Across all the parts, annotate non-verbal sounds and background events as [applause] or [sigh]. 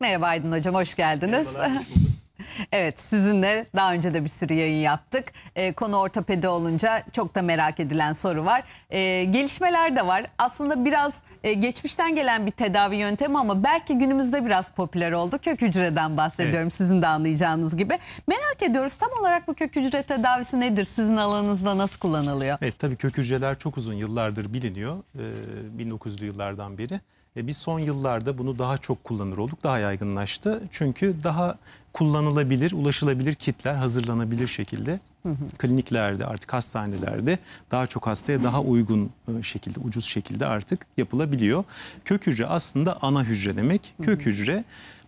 Merhaba Aydın Hocam, hoş geldiniz. [laughs] Evet sizinle daha önce de bir sürü yayın yaptık. Ee, konu ortopedi olunca çok da merak edilen soru var. Ee, gelişmeler de var. Aslında biraz e, geçmişten gelen bir tedavi yöntemi ama belki günümüzde biraz popüler oldu. Kök hücreden bahsediyorum evet. sizin de anlayacağınız gibi. Merak ediyoruz tam olarak bu kök hücre tedavisi nedir? Sizin alanınızda nasıl kullanılıyor? Evet tabii kök hücreler çok uzun yıllardır biliniyor. Ee, 1900'lü yıllardan beri. E, biz son yıllarda bunu daha çok kullanır olduk, daha yaygınlaştı. Çünkü daha kullanılabilir, ulaşılabilir kitler hazırlanabilir şekilde kliniklerde artık hastanelerde daha çok hastaya daha uygun e, şekilde, ucuz şekilde artık yapılabiliyor. Kök hücre aslında ana hücre demek. Kök hücre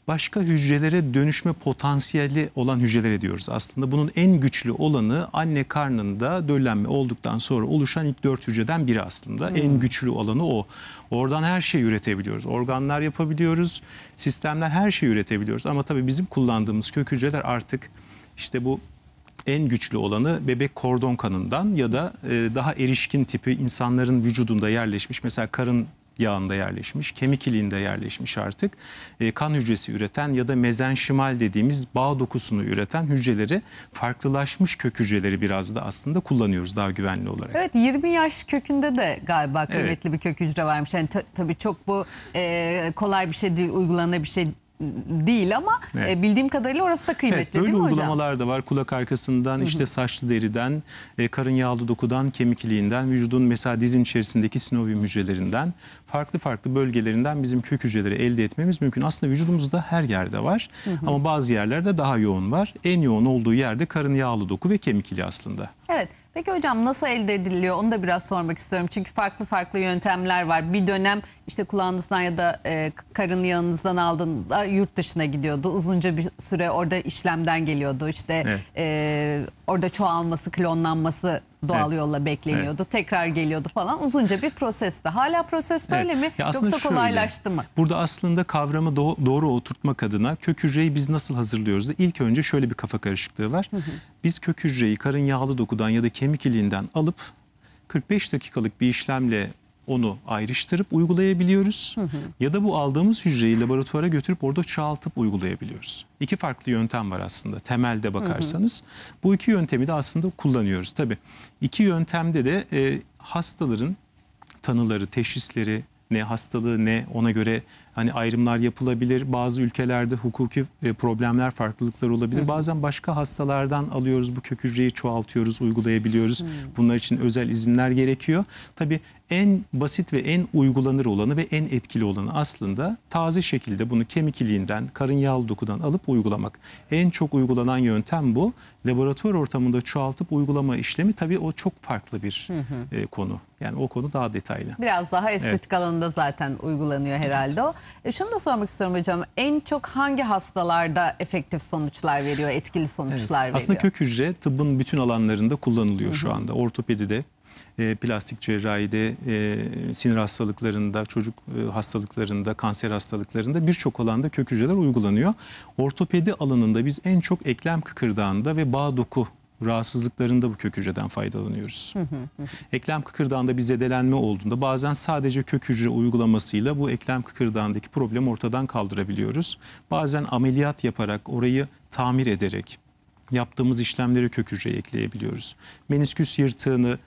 başka hücrelere dönüşme potansiyeli olan hücrelere diyoruz. Aslında bunun en güçlü olanı anne karnında döllenme olduktan sonra oluşan ilk dört hücreden biri aslında. Hmm. En güçlü olanı o. Oradan her şeyi üretebiliyoruz. Organlar yapabiliyoruz, sistemler her şeyi üretebiliyoruz. Ama tabii bizim kullandığımız kök hücreler artık işte bu en güçlü olanı bebek kordon kanından ya da e, daha erişkin tipi insanların vücudunda yerleşmiş mesela karın yağında yerleşmiş, kemik iliğinde yerleşmiş artık. E, kan hücresi üreten ya da mezenşimal dediğimiz bağ dokusunu üreten hücreleri farklılaşmış kök hücreleri biraz da aslında kullanıyoruz daha güvenli olarak. Evet 20 yaş kökünde de galiba kıymetli evet. bir kök hücre varmış. Yani tabii çok bu e, kolay bir şey değil, uygulanabilen bir şey değil ama evet. E, bildiğim kadarıyla orası da kıymetli evet, değil mi hocam? Böyle uygulamalar da var. Kulak arkasından, işte saçlı deriden, e, karın yağlı dokudan, kemikliğinden, vücudun mesela dizin içerisindeki sinovium hücrelerinden, farklı farklı bölgelerinden bizim kök hücreleri elde etmemiz mümkün. Aslında vücudumuzda her yerde var Hı -hı. ama bazı yerlerde daha yoğun var. En yoğun olduğu yerde karın yağlı doku ve kemikli aslında. Evet. Peki hocam nasıl elde ediliyor onu da biraz sormak istiyorum. Çünkü farklı farklı yöntemler var. Bir dönem işte kulağınızdan ya da e, karın yanınızdan aldığında yurt dışına gidiyordu. Uzunca bir süre orada işlemden geliyordu. İşte evet. e, Orada çoğalması, klonlanması doğal evet. yolla bekleniyordu. Evet. Tekrar geliyordu falan. Uzunca bir prosesti. Hala proses böyle evet. mi? Ya Yoksa kolaylaştı mı? Burada aslında kavramı do doğru oturtmak adına kök hücreyi biz nasıl hazırlıyoruz? İlk önce şöyle bir kafa karışıklığı var. Hı hı. Biz kök hücreyi karın yağlı dokudan ya da kemik iliğinden alıp 45 dakikalık bir işlemle onu ayrıştırıp uygulayabiliyoruz. Hı hı. Ya da bu aldığımız hücreyi laboratuvara götürüp orada çoğaltıp uygulayabiliyoruz. İki farklı yöntem var aslında temelde bakarsanız. Hı hı. Bu iki yöntemi de aslında kullanıyoruz. Tabii iki yöntemde de e, hastaların tanıları, teşhisleri, ne hastalığı ne ona göre hani ayrımlar yapılabilir. Bazı ülkelerde hukuki e, problemler, farklılıklar olabilir. Hı hı. Bazen başka hastalardan alıyoruz bu kök hücreyi çoğaltıyoruz, uygulayabiliyoruz. Hı. Bunlar için özel izinler gerekiyor. Tabii en basit ve en uygulanır olanı ve en etkili olanı aslında taze şekilde bunu kemik iliğinden, karın yağlı dokudan alıp uygulamak. En çok uygulanan yöntem bu. Laboratuvar ortamında çoğaltıp uygulama işlemi tabii o çok farklı bir hı hı. E, konu. Yani o konu daha detaylı. Biraz daha estetik evet. alanında zaten uygulanıyor herhalde evet. o. E şunu da sormak istiyorum hocam. En çok hangi hastalarda efektif sonuçlar veriyor, etkili sonuçlar evet. veriyor? Aslında kök hücre tıbbın bütün alanlarında kullanılıyor Hı -hı. şu anda. Ortopedide, e, plastik cerrahide, e, sinir hastalıklarında, çocuk e, hastalıklarında, kanser hastalıklarında birçok alanda kök hücreler uygulanıyor. Ortopedi alanında biz en çok eklem kıkırdağında ve bağ doku rahatsızlıklarında bu kök hücreden faydalanıyoruz. Hı Eklem kıkırdağında bir zedelenme olduğunda bazen sadece kök hücre uygulamasıyla bu eklem kıkırdağındaki problemi ortadan kaldırabiliyoruz. Bazen ameliyat yaparak orayı tamir ederek yaptığımız işlemleri kök hücreye ekleyebiliyoruz. Menisküs yırtığını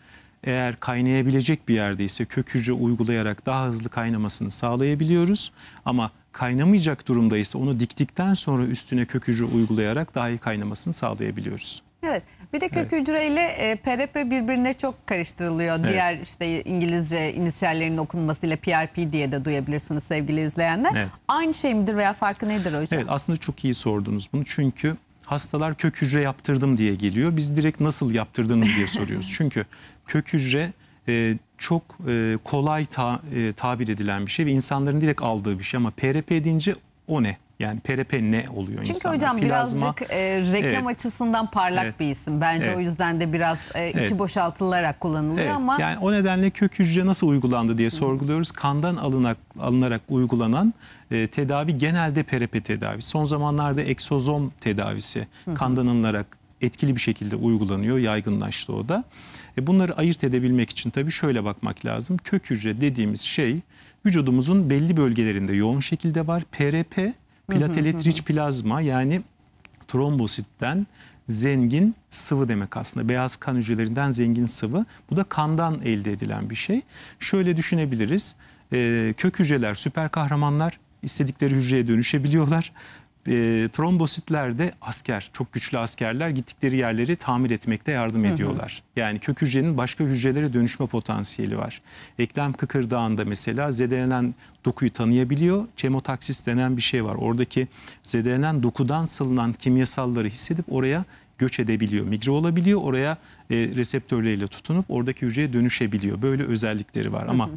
eğer kaynayabilecek bir yerde ise kök hücre uygulayarak daha hızlı kaynamasını sağlayabiliyoruz. Ama kaynamayacak durumda ise onu diktikten sonra üstüne kök hücre uygulayarak daha iyi kaynamasını sağlayabiliyoruz. Evet. Bir de kök kökücre ile e, PRP birbirine çok karıştırılıyor. Evet. Diğer işte İngilizce inisiyallerinin okunmasıyla PRP diye de duyabilirsiniz sevgili izleyenler. Evet. Aynı şey midir veya farkı nedir hocam? Evet aslında çok iyi sordunuz bunu. Çünkü hastalar kök hücre yaptırdım diye geliyor. Biz direkt nasıl yaptırdınız diye soruyoruz. [laughs] Çünkü kök hücre e, çok e, kolay ta, e, tabir edilen bir şey ve insanların direkt aldığı bir şey. Ama PRP deyince o ne? Yani PRP ne oluyor Çünkü insanlar? hocam Plazma, birazcık e, reklam evet. açısından parlak evet. bir isim. Bence evet. o yüzden de biraz e, içi evet. boşaltılarak kullanılıyor evet. ama. Yani o nedenle kök hücre nasıl uygulandı diye Hı. sorguluyoruz. Kandan alınak, alınarak uygulanan e, tedavi genelde PRP tedavisi. Son zamanlarda eksozom tedavisi Hı. kandan alınarak etkili bir şekilde uygulanıyor. Yaygınlaştı o da. E, bunları ayırt edebilmek için tabii şöyle bakmak lazım. Kök hücre dediğimiz şey vücudumuzun belli bölgelerinde yoğun şekilde var. PRP, platelet rich plazma yani trombositten zengin sıvı demek aslında. Beyaz kan hücrelerinden zengin sıvı. Bu da kandan elde edilen bir şey. Şöyle düşünebiliriz. Ee, kök hücreler süper kahramanlar istedikleri hücreye dönüşebiliyorlar e, ee, trombositlerde asker, çok güçlü askerler gittikleri yerleri tamir etmekte yardım ediyorlar. Hı hı. Yani kök hücrenin başka hücrelere dönüşme potansiyeli var. Eklem kıkırdağında mesela zedelenen dokuyu tanıyabiliyor. Çemotaksis denen bir şey var. Oradaki zedelenen dokudan salınan kimyasalları hissedip oraya göç edebiliyor, migre olabiliyor. Oraya e, reseptörleriyle tutunup oradaki hücreye dönüşebiliyor. Böyle özellikleri var ama hı hı.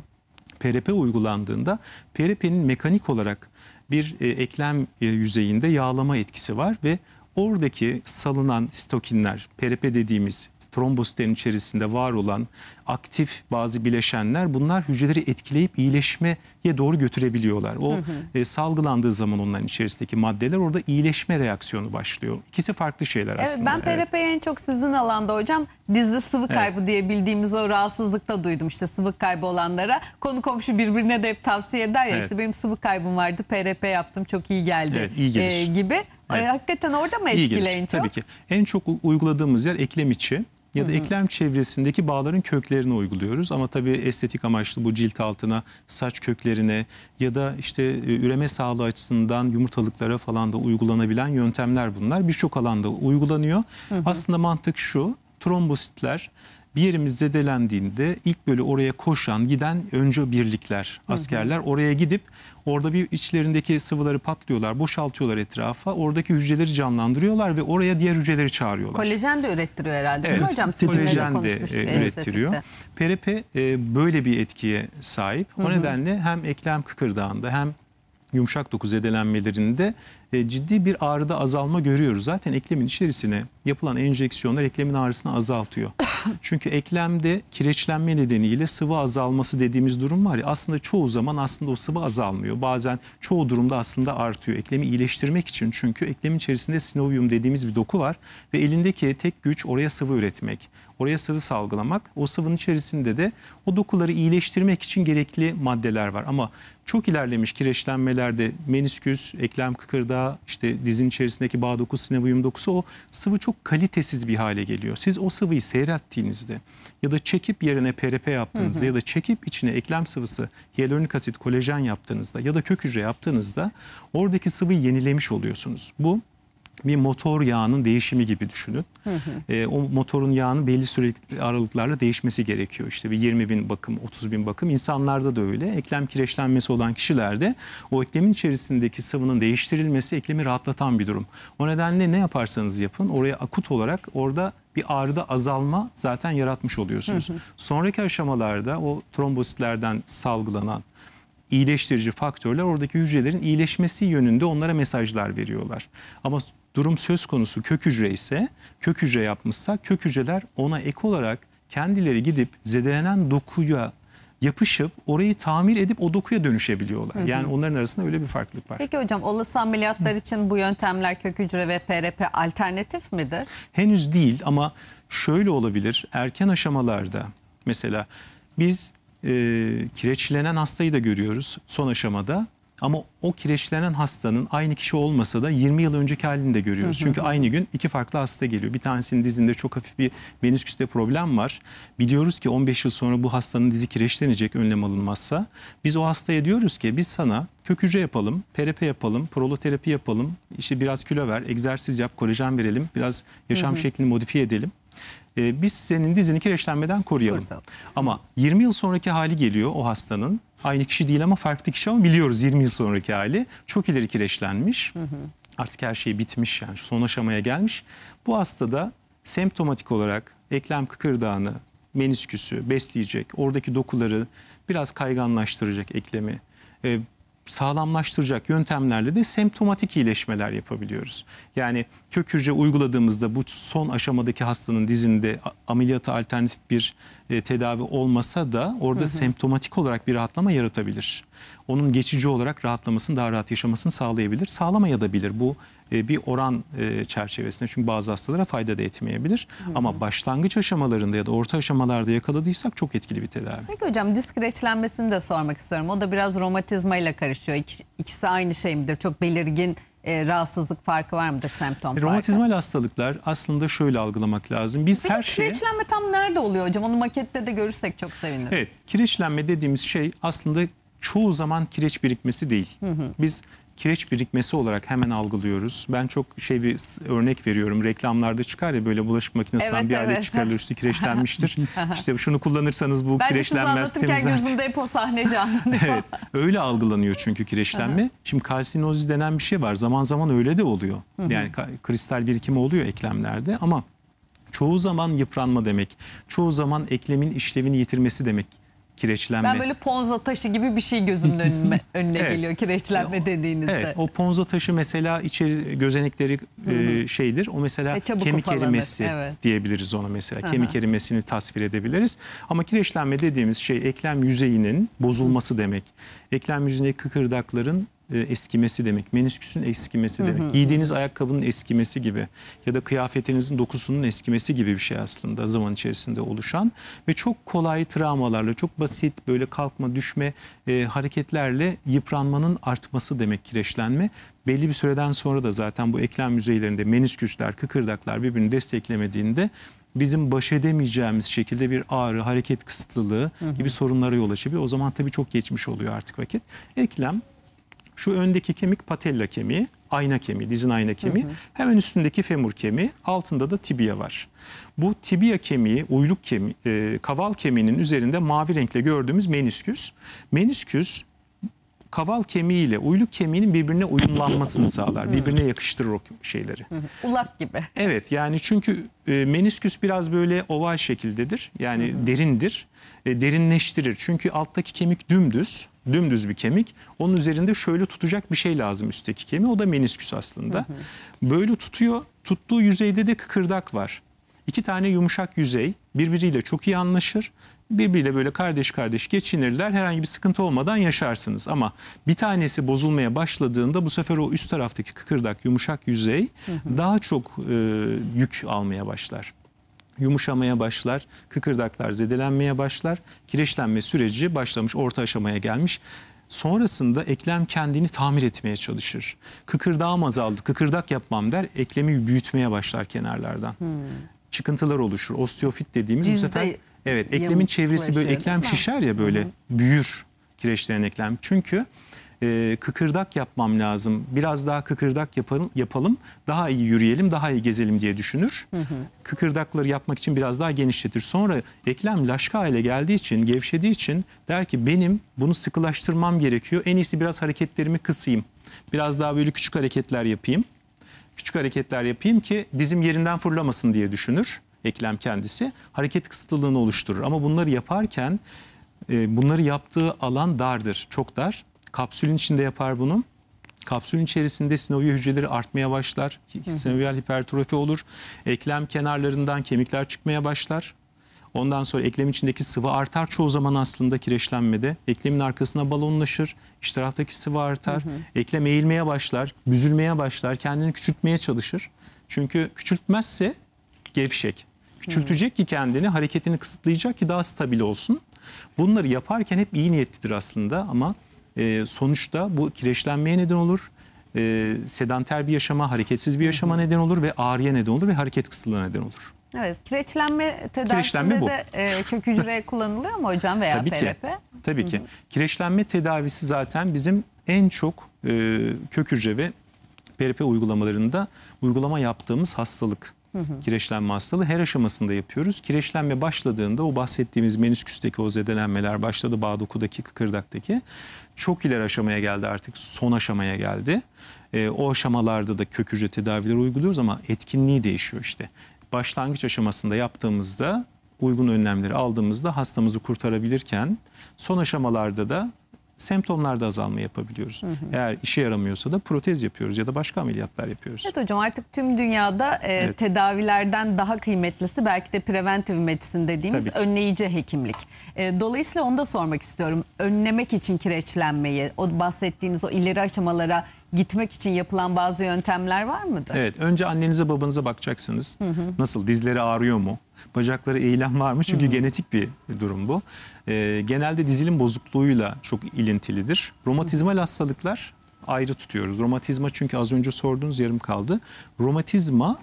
PRP uygulandığında PRP'nin mekanik olarak bir e, eklem e, yüzeyinde yağlama etkisi var ve oradaki salınan stokinler, PRP dediğimiz trombositlerin içerisinde var olan aktif bazı bileşenler bunlar hücreleri etkileyip iyileşmeye doğru götürebiliyorlar. O hı hı. E, salgılandığı zaman onların içerisindeki maddeler orada iyileşme reaksiyonu başlıyor. İkisi farklı şeyler evet, aslında. Ben PRP'yi evet. en çok sizin alanda hocam dizde sıvı kaybı evet. diye bildiğimiz o rahatsızlıkta duydum işte sıvı kaybı olanlara. Konu komşu birbirine de hep tavsiye eder ya evet. işte benim sıvı kaybım vardı PRP yaptım çok iyi geldi evet, iyi e, gibi. Evet. hakikaten orada mı etkili gelir, en çok? Tabii ki. En çok uyguladığımız yer eklem içi ya da hı hı. eklem çevresindeki bağların köklerini uyguluyoruz. Ama tabii estetik amaçlı bu cilt altına, saç köklerine ya da işte e, üreme sağlığı açısından yumurtalıklara falan da uygulanabilen yöntemler bunlar. Birçok alanda uygulanıyor. Hı hı. Aslında mantık şu, trombositler bir yerimiz zedelendiğinde ilk böyle oraya koşan, giden önce birlikler, askerler hı hı. oraya gidip orada bir içlerindeki sıvıları patlıyorlar, boşaltıyorlar etrafa. Oradaki hücreleri canlandırıyorlar ve oraya diğer hücreleri çağırıyorlar. Kolajen de ürettiriyor herhalde evet, değil mi hocam? Kolajen de, de e, ürettiriyor. PRP e, böyle bir etkiye sahip. O hı hı. nedenle hem eklem kıkırdağında hem yumuşak doku zedelenmelerinde e, ciddi bir ağrıda azalma görüyoruz. Zaten eklemin içerisine yapılan enjeksiyonlar eklemin ağrısını azaltıyor. [laughs] Çünkü eklemde kireçlenme nedeniyle sıvı azalması dediğimiz durum var ya aslında çoğu zaman aslında o sıvı azalmıyor. Bazen çoğu durumda aslında artıyor. Eklemi iyileştirmek için çünkü eklemin içerisinde sinovium dediğimiz bir doku var ve elindeki tek güç oraya sıvı üretmek. Oraya sıvı salgılamak. O sıvının içerisinde de o dokuları iyileştirmek için gerekli maddeler var. Ama çok ilerlemiş kireçlenmelerde menisküs, eklem kıkırdağı, veya işte dizin içerisindeki bağ dokusu, sinevuyum dokusu o sıvı çok kalitesiz bir hale geliyor. Siz o sıvıyı seyrettiğinizde ya da çekip yerine PRP yaptığınızda hı hı. ya da çekip içine eklem sıvısı, hyaluronik asit, kolajen yaptığınızda ya da kök hücre yaptığınızda oradaki sıvıyı yenilemiş oluyorsunuz. Bu bir motor yağının değişimi gibi düşünün. Hı hı. E, o motorun yağının belli süre aralıklarla değişmesi gerekiyor. İşte bir 20 bin bakım, 30 bin bakım. İnsanlarda da öyle. Eklem kireçlenmesi olan kişilerde o eklemin içerisindeki sıvının değiştirilmesi eklemi rahatlatan bir durum. O nedenle ne yaparsanız yapın oraya akut olarak orada bir ağrıda azalma zaten yaratmış oluyorsunuz. Hı hı. Sonraki aşamalarda o trombositlerden salgılanan iyileştirici faktörler oradaki hücrelerin iyileşmesi yönünde onlara mesajlar veriyorlar. Ama durum söz konusu kök hücre ise kök hücre yapmışsa kök hücreler ona ek olarak kendileri gidip zedelenen dokuya yapışıp orayı tamir edip o dokuya dönüşebiliyorlar. Hı hı. Yani onların arasında öyle bir farklılık var. Peki hocam olası ameliyatlar için bu yöntemler kök hücre ve PRP alternatif midir? Henüz değil ama şöyle olabilir. Erken aşamalarda mesela biz e, kireçlenen hastayı da görüyoruz son aşamada ama o kireçlenen hastanın aynı kişi olmasa da 20 yıl önceki halini de görüyoruz. Çünkü aynı gün iki farklı hasta geliyor. Bir tanesinin dizinde çok hafif bir menisküste problem var. Biliyoruz ki 15 yıl sonra bu hastanın dizi kireçlenecek önlem alınmazsa. Biz o hastaya diyoruz ki biz sana kök hücre yapalım, PRP yapalım, proloterapi yapalım, işte biraz kilo ver, egzersiz yap, kolajen verelim, biraz yaşam hı hı. şeklini modifiye edelim. Ee, biz senin dizini kireçlenmeden koruyalım. Kurtalım. Ama 20 yıl sonraki hali geliyor o hastanın. Aynı kişi değil ama farklı kişi ama biliyoruz 20 yıl sonraki hali. Çok ileri kireçlenmiş. Hı hı. Artık her şey bitmiş yani son aşamaya gelmiş. Bu hastada semptomatik olarak eklem kıkırdağını, menisküsü besleyecek, oradaki dokuları biraz kayganlaştıracak eklemi, e, sağlamlaştıracak yöntemlerle de semptomatik iyileşmeler yapabiliyoruz. Yani kök hücre uyguladığımızda bu son aşamadaki hastanın dizinde ameliyata alternatif bir e, tedavi olmasa da orada hı hı. semptomatik olarak bir rahatlama yaratabilir. Onun geçici olarak rahatlamasını daha rahat yaşamasını sağlayabilir. sağlamaya Sağlamayabilir. Bu e, bir oran e, çerçevesinde çünkü bazı hastalara fayda da etmeyebilir. Hı hmm. -hı. Ama başlangıç aşamalarında ya da orta aşamalarda yakaladıysak çok etkili bir tedavi. Peki hocam disk reçlenmesini de sormak istiyorum. O da biraz romatizma ile karışıyor. İk, ikisi aynı şey midir? Çok belirgin e, rahatsızlık farkı var mıdır semptom e, Romatizmal farkı? hastalıklar aslında şöyle algılamak lazım. Biz Bir her şeyi... Kireçlenme tam nerede oluyor hocam? Onu makette de görürsek çok sevinirim. Evet kireçlenme dediğimiz şey aslında çoğu zaman kireç birikmesi değil. Hı hı. Biz kireç birikmesi olarak hemen algılıyoruz. Ben çok şey bir örnek veriyorum. Reklamlarda çıkar ya böyle bulaşık makinesinden evet, bir evet. alet çıkarılır üstü kireçlenmiştir. [laughs] İşte şunu kullanırsanız bu ben kireçlenmez temizler. Ben gözümde hep o sahne canlanıyor. [laughs] evet öyle algılanıyor çünkü kireçlenme. Şimdi kalsinozis denen bir şey var. Zaman zaman öyle de oluyor. Yani kristal birikimi oluyor eklemlerde ama çoğu zaman yıpranma demek. Çoğu zaman eklemin işlevini yitirmesi demek kireçlenme. Ben böyle ponza taşı gibi bir şey gözümün [laughs] önüme, önüne evet. geliyor kireçlenme dediğinizde. Evet o ponza taşı mesela içeri gözenekleri e, şeydir. O mesela e, kemik ufalanır. erimesi evet. diyebiliriz ona mesela. Aha. Kemik erimesini tasvir edebiliriz. Ama kireçlenme dediğimiz şey eklem yüzeyinin bozulması demek. Eklem yüzeyindeki kıkırdakların e, eskimesi demek. Menisküsün eskimesi demek. Hı hı. Giydiğiniz ayakkabının eskimesi gibi ya da kıyafetinizin dokusunun eskimesi gibi bir şey aslında zaman içerisinde oluşan ve çok kolay travmalarla, çok basit böyle kalkma, düşme e, hareketlerle yıpranmanın artması demek kireçlenme. Belli bir süreden sonra da zaten bu eklem yüzeylerinde menisküsler, kıkırdaklar birbirini desteklemediğinde bizim baş edemeyeceğimiz şekilde bir ağrı, hareket kısıtlılığı hı hı. gibi sorunlara yol açabilir. O zaman tabii çok geçmiş oluyor artık vakit. Eklem şu öndeki kemik patella kemiği, ayna kemiği, dizin ayna kemiği. Hı hı. Hemen üstündeki femur kemiği, altında da tibia var. Bu tibia kemiği, uyluk kemiği, e, kaval kemiğinin üzerinde mavi renkle gördüğümüz menisküs. Menisküs kaval kemiği ile uyluk kemiğinin birbirine uyumlanmasını sağlar. Birbirine yakıştırır o şeyleri. Ulak gibi. Evet yani çünkü e, menisküs biraz böyle oval şekildedir. Yani derindir. E, derinleştirir. Çünkü alttaki kemik dümdüz dümdüz bir kemik. Onun üzerinde şöyle tutacak bir şey lazım üstteki kemiği. O da menisküs aslında. Hı hı. Böyle tutuyor. Tuttuğu yüzeyde de kıkırdak var. İki tane yumuşak yüzey birbiriyle çok iyi anlaşır. Birbiriyle böyle kardeş kardeş geçinirler. Herhangi bir sıkıntı olmadan yaşarsınız. Ama bir tanesi bozulmaya başladığında bu sefer o üst taraftaki kıkırdak yumuşak yüzey hı hı. daha çok e, yük almaya başlar yumuşamaya başlar, kıkırdaklar zedelenmeye başlar, kireçlenme süreci başlamış, orta aşamaya gelmiş. Sonrasında eklem kendini tamir etmeye çalışır. Kıkırdağım azaldı, kıkırdak yapmam der, eklemi büyütmeye başlar kenarlardan. Hmm. Çıkıntılar oluşur. Osteofit dediğimiz Cizde bu sefer evet eklemin çevresi böyle eklem şişer ya böyle Hı büyür kireçlenen eklem. Çünkü e, kıkırdak yapmam lazım. Biraz daha kıkırdak yapalım, yapalım, daha iyi yürüyelim, daha iyi gezelim diye düşünür. Hı hı. Kıkırdakları yapmak için biraz daha genişletir. Sonra eklem laşka hale geldiği için, gevşediği için der ki benim bunu sıkılaştırmam gerekiyor. En iyisi biraz hareketlerimi kısayım. Biraz daha böyle küçük hareketler yapayım. Küçük hareketler yapayım ki dizim yerinden fırlamasın diye düşünür eklem kendisi. Hareket kısıtlılığını oluşturur ama bunları yaparken e, bunları yaptığı alan dardır, çok dar. Kapsülün içinde yapar bunu. Kapsülün içerisinde sinoviye hücreleri artmaya başlar. Sinoviyal hipertrofi olur. Eklem kenarlarından kemikler çıkmaya başlar. Ondan sonra eklem içindeki sıvı artar çoğu zaman aslında kireçlenmede. Eklemin arkasına balonlaşır, iç taraftaki sıvı artar. Hı hı. Eklem eğilmeye başlar, büzülmeye başlar, kendini küçültmeye çalışır. Çünkü küçültmezse gevşek. Küçültecek ki kendini, hareketini kısıtlayacak ki daha stabil olsun. Bunları yaparken hep iyi niyetlidir aslında ama e, sonuçta bu kireçlenmeye neden olur. E, sedanter bir yaşama, hareketsiz bir yaşama neden olur ve ağrıya neden olur ve hareket kısıtlığına neden olur. Evet, kireçlenme tedavisinde de e, kök hücre [laughs] kullanılıyor mu hocam veya tabii PRP? Ki, tabii ki. Kireçlenme tedavisi zaten bizim en çok e, kök hücre ve PRP uygulamalarında uygulama yaptığımız hastalık. Kireçlenme hastalığı her aşamasında yapıyoruz. Kireçlenme başladığında o bahsettiğimiz menisküsteki o zedelenmeler başladı bağ dokudaki kıkırdaktaki. Çok ileri aşamaya geldi artık son aşamaya geldi. E, o aşamalarda da kök hücre tedavileri uyguluyoruz ama etkinliği değişiyor işte. Başlangıç aşamasında yaptığımızda uygun önlemleri aldığımızda hastamızı kurtarabilirken son aşamalarda da semptomlarda azalma yapabiliyoruz. Hı hı. Eğer işe yaramıyorsa da protez yapıyoruz ya da başka ameliyatlar yapıyoruz. Evet hocam artık tüm dünyada e, evet. tedavilerden daha kıymetlisi belki de preventive medicine dediğimiz önleyici hekimlik. E, dolayısıyla onu da sormak istiyorum. Önlemek için kireçlenmeyi, o bahsettiğiniz o ileri aşamalara gitmek için yapılan bazı yöntemler var mıdır? Evet önce annenize babanıza bakacaksınız. Hı hı. Nasıl dizleri ağrıyor mu? Bacakları eğilen var mı? Çünkü hı hı. genetik bir durum bu e, genelde dizilim bozukluğuyla çok ilintilidir. Romatizmal hastalıklar ayrı tutuyoruz. Romatizma çünkü az önce sorduğunuz yarım kaldı. Romatizma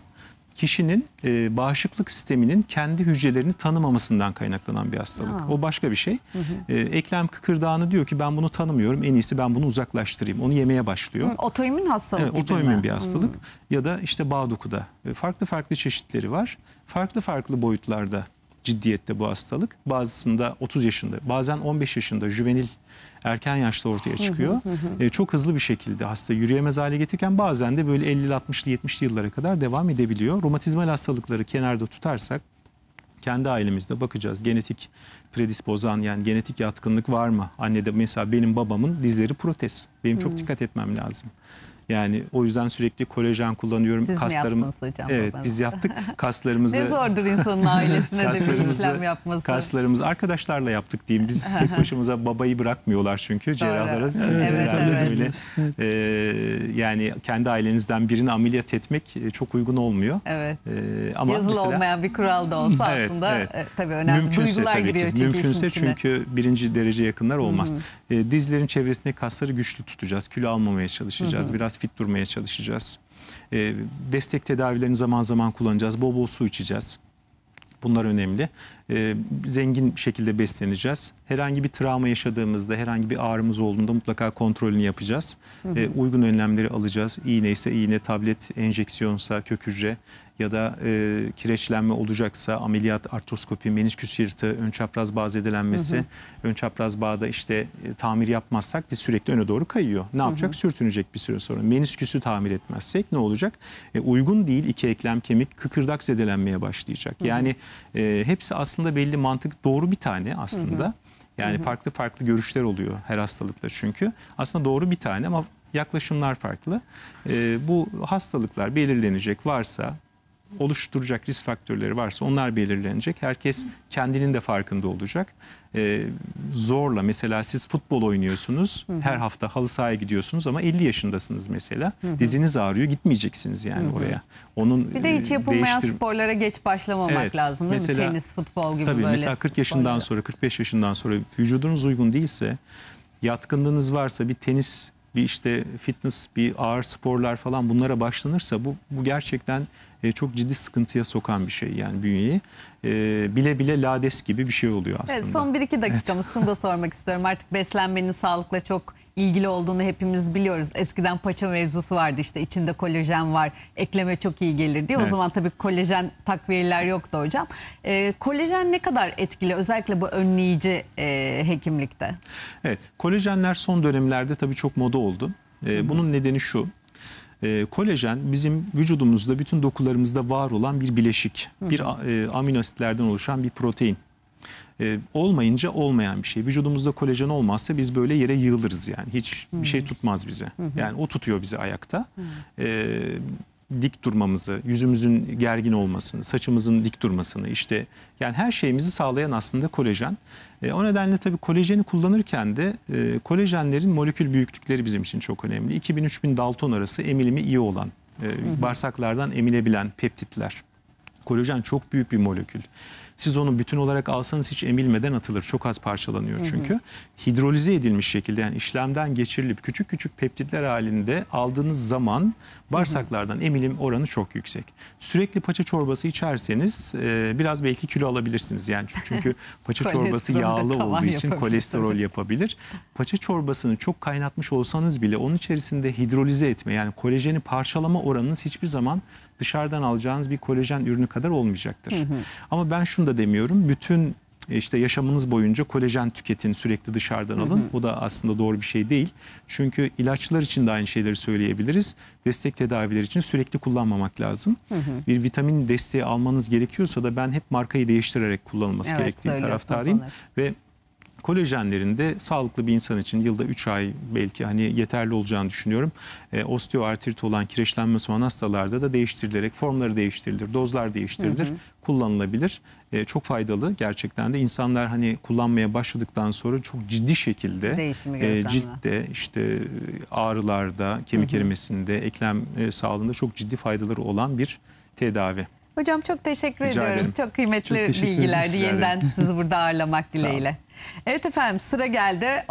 kişinin e, bağışıklık sisteminin kendi hücrelerini tanımamasından kaynaklanan bir hastalık. Aa. O başka bir şey. Hı hı. E, eklem kıkırdağını diyor ki ben bunu tanımıyorum. En iyisi ben bunu uzaklaştırayım. Onu yemeye başlıyor. otoimmün hastalık evet, gibi Otoimmün bir hastalık. Hı. Ya da işte bağ dokuda. E, farklı farklı çeşitleri var. Farklı farklı boyutlarda ciddiyette bu hastalık. Bazısında 30 yaşında, bazen 15 yaşında juvenil erken yaşta ortaya çıkıyor. E, çok hızlı bir şekilde hasta yürüyemez hale getirirken bazen de böyle 50'li 60'lı 70'li yıllara kadar devam edebiliyor. Romatizmal hastalıkları kenarda tutarsak kendi ailemizde bakacağız. Genetik predispozan yani genetik yatkınlık var mı? Annede mesela benim babamın dizleri protez. Benim çok dikkat etmem lazım. Yani o yüzden sürekli kolajen kullanıyorum. Siz Kaslarım, mi yaptınız hocam? Evet biz yaptık. [laughs] Kaslarımızı... ne zordur insanın ailesine de bir işlem yapması. Kaslarımızı arkadaşlarla yaptık diyeyim. Biz [laughs] tek başımıza babayı bırakmıyorlar çünkü cerrahlara. evet, ee, evet, Ee, yani kendi ailenizden birini ameliyat etmek e, çok uygun olmuyor. Evet. Ee, ama Yazılı mesela... olmayan bir kural da olsa evet, aslında evet. E, tabii önemli Mümkünse, duygular tabii giriyor. Ki. Mümkünse çünkü birinci derece yakınlar olmaz. Hı -hı. E, dizlerin çevresindeki kasları güçlü tutacağız. Kilo almamaya çalışacağız. Hı -hı. Biraz fit durmaya çalışacağız. Ee, destek tedavilerini zaman zaman kullanacağız. Bol bol su içeceğiz. Bunlar önemli. E, zengin şekilde besleneceğiz. Herhangi bir travma yaşadığımızda, herhangi bir ağrımız olduğunda mutlaka kontrolünü yapacağız. Hı hı. E, uygun önlemleri alacağız. İğne ise iğne, tablet, enjeksiyonsa kök hücre ya da e, kireçlenme olacaksa ameliyat, artroskopi, menisküs yırtı, ön çapraz bağ zedelenmesi, ön çapraz bağda işte e, tamir yapmazsak diz sürekli öne doğru kayıyor. Ne yapacak? Hı hı. Sürtünecek bir süre sonra. Menisküsü tamir etmezsek ne olacak? E, uygun değil iki eklem kemik kıkırdak zedelenmeye başlayacak. Hı hı. Yani e, hepsi aslında aslında belli mantık doğru bir tane aslında. Hı hı. Yani hı hı. farklı farklı görüşler oluyor her hastalıkta çünkü. Aslında doğru bir tane ama yaklaşımlar farklı. E, bu hastalıklar belirlenecek varsa oluşturacak risk faktörleri varsa onlar belirlenecek. Herkes kendinin de farkında olacak. Ee, zorla mesela siz futbol oynuyorsunuz. Hı hı. Her hafta halı sahaya gidiyorsunuz ama 50 yaşındasınız mesela. Hı hı. Diziniz ağrıyor gitmeyeceksiniz yani hı hı. oraya. Onun Bir de hiç e, yapılmayan değiştir... sporlara geç başlamamak evet, lazım değil mesela, mi? Tenis, futbol gibi tabii, böyle. Mesela 40 yaşından sporları. sonra 45 yaşından sonra vücudunuz uygun değilse yatkınlığınız varsa bir tenis bir işte fitness, bir ağır sporlar falan bunlara başlanırsa bu, bu gerçekten e, çok ciddi sıkıntıya sokan bir şey yani bünyeyi. E, bile bile lades gibi bir şey oluyor aslında. Evet, son 1-2 dakikamız evet. şunu da sormak istiyorum. Artık beslenmenin sağlıkla çok ilgili olduğunu hepimiz biliyoruz. Eskiden paça mevzusu vardı işte içinde kolajen var, ekleme çok iyi gelir diye. O zaman tabii kolajen takviyeler yoktu hocam. Ee, kolajen ne kadar etkili özellikle bu önleyici e, hekimlikte? Evet, kolajenler son dönemlerde tabii çok moda oldu. Ee, bunun nedeni şu. Ee, kolajen bizim vücudumuzda bütün dokularımızda var olan bir bileşik. Bir a- e, amino asitlerden oluşan bir protein. E, olmayınca olmayan bir şey. Vücudumuzda kolajen olmazsa biz böyle yere yığılırız yani. Hiç bir şey hmm. tutmaz bize. Yani o tutuyor bizi ayakta. E, dik durmamızı, yüzümüzün gergin olmasını, saçımızın dik durmasını işte yani her şeyimizi sağlayan aslında kolajen. E, o nedenle tabii kolajeni kullanırken de e, kolajenlerin molekül büyüklükleri bizim için çok önemli. 2000-3000 Dalton arası emilimi iyi olan, e, bağırsaklardan emilebilen peptitler. Kolajen çok büyük bir molekül. Siz onu bütün olarak alsanız hiç emilmeden atılır. Çok az parçalanıyor çünkü. Hı hı. Hidrolize edilmiş şekilde yani işlemden geçirilip küçük küçük peptitler halinde aldığınız zaman bağırsaklardan emilim oranı çok yüksek. Sürekli paça çorbası içerseniz e, biraz belki kilo alabilirsiniz. Yani çünkü [laughs] paça çorbası yağlı olduğu için kolesterol yapabilir. Paça çorbasını çok kaynatmış olsanız bile onun içerisinde hidrolize etme yani kolajeni parçalama oranınız hiçbir zaman dışarıdan alacağınız bir kolajen ürünü kadar olmayacaktır. Hı hı. Ama ben şunu da demiyorum. Bütün e, işte yaşamınız boyunca kolajen tüketin sürekli dışarıdan alın. Hı hı. O da aslında doğru bir şey değil. Çünkü ilaçlar için de aynı şeyleri söyleyebiliriz. Destek tedavileri için sürekli kullanmamak lazım. Hı hı. Bir vitamin desteği almanız gerekiyorsa da ben hep markayı değiştirerek kullanılması evet, gerektiği taraftarıyım. Ve kolajenlerinde sağlıklı bir insan için yılda 3 ay belki hani yeterli olacağını düşünüyorum. E, osteoartrit olan kireçlenmesi olan hastalarda da değiştirilerek formları değiştirilir, dozlar değiştirilir, hı hı. kullanılabilir. E, çok faydalı gerçekten de insanlar hani kullanmaya başladıktan sonra çok ciddi şekilde e, ciltte işte e, ağrılarda, kemik erimesinde, eklem e, sağlığında çok ciddi faydaları olan bir tedavi. Hocam çok teşekkür Rica ediyorum. Ederim. Çok kıymetli çok bilgilerdi. Yeniden sizi burada ağırlamak [laughs] dileğiyle. Evet efendim sıra geldi.